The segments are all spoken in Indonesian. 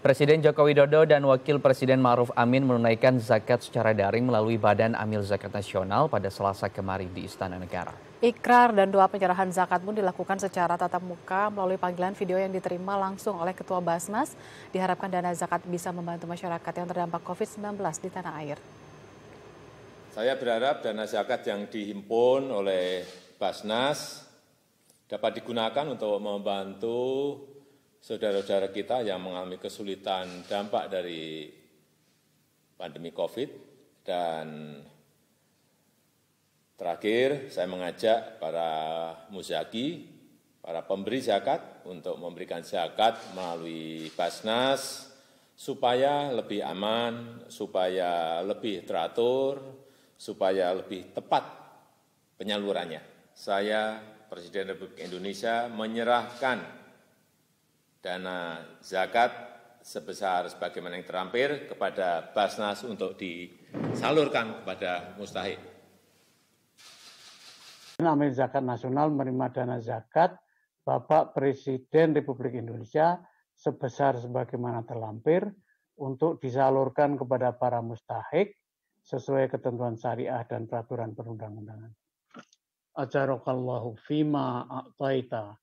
Presiden Joko Widodo dan Wakil Presiden Ma'ruf Amin menunaikan zakat secara daring melalui Badan Amil Zakat Nasional pada selasa kemarin di Istana Negara. Ikrar dan doa penyerahan zakat pun dilakukan secara tatap muka melalui panggilan video yang diterima langsung oleh Ketua Basnas. Diharapkan dana zakat bisa membantu masyarakat yang terdampak COVID-19 di tanah air. Saya berharap dana zakat yang dihimpun oleh Basnas dapat digunakan untuk membantu saudara-saudara kita yang mengalami kesulitan dampak dari pandemi COVID dan terakhir saya mengajak para muzaki, para pemberi zakat untuk memberikan zakat melalui Basnas supaya lebih aman, supaya lebih teratur, supaya lebih tepat penyalurannya. Saya Presiden Republik Indonesia menyerahkan dana zakat sebesar sebagaimana yang terampir kepada Basnas untuk disalurkan kepada mustahik. Amil Zakat Nasional menerima dana zakat Bapak Presiden Republik Indonesia sebesar sebagaimana terlampir untuk disalurkan kepada para mustahik sesuai ketentuan syariah dan peraturan perundang-undangan. Ajarokallahu fima a'taita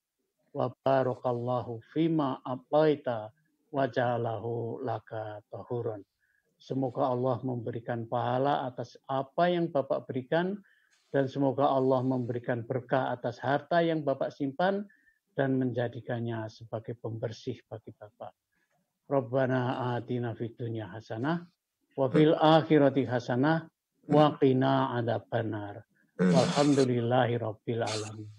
wa barakallahu fima apaita wajalahu laka tahurun. Semoga Allah memberikan pahala atas apa yang Bapak berikan dan semoga Allah memberikan berkah atas harta yang Bapak simpan dan menjadikannya sebagai pembersih bagi Bapak. Rabbana atina fid dunya hasanah wa fil akhirati hasanah wa qina adzabannar. Alhamdulillahirabbil alamin.